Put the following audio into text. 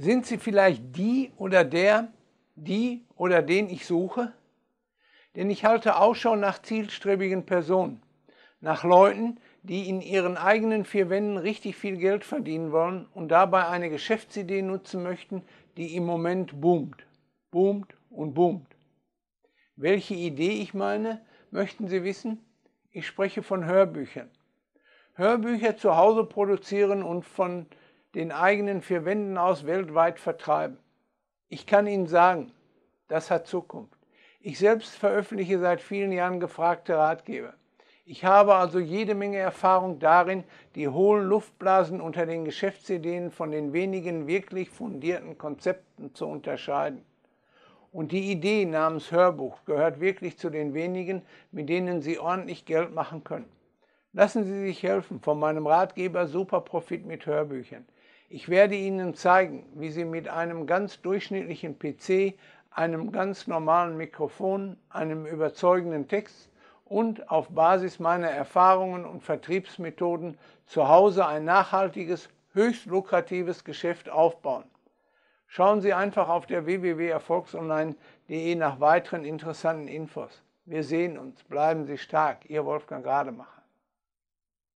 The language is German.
Sind sie vielleicht die oder der, die oder den ich suche? Denn ich halte Ausschau nach zielstrebigen Personen, nach Leuten, die in ihren eigenen vier Wänden richtig viel Geld verdienen wollen und dabei eine Geschäftsidee nutzen möchten, die im Moment boomt, boomt und boomt. Welche Idee ich meine, möchten Sie wissen? Ich spreche von Hörbüchern. Hörbücher zu Hause produzieren und von den eigenen vier Wänden aus weltweit vertreiben. Ich kann Ihnen sagen, das hat Zukunft. Ich selbst veröffentliche seit vielen Jahren gefragte Ratgeber. Ich habe also jede Menge Erfahrung darin, die hohlen Luftblasen unter den Geschäftsideen von den wenigen wirklich fundierten Konzepten zu unterscheiden. Und die Idee namens Hörbuch gehört wirklich zu den wenigen, mit denen Sie ordentlich Geld machen können. Lassen Sie sich helfen von meinem Ratgeber Superprofit mit Hörbüchern. Ich werde Ihnen zeigen, wie Sie mit einem ganz durchschnittlichen PC, einem ganz normalen Mikrofon, einem überzeugenden Text und auf Basis meiner Erfahrungen und Vertriebsmethoden zu Hause ein nachhaltiges, höchst lukratives Geschäft aufbauen. Schauen Sie einfach auf der www.erfolgsonline.de nach weiteren interessanten Infos. Wir sehen uns. Bleiben Sie stark. Ihr Wolfgang Rademacher.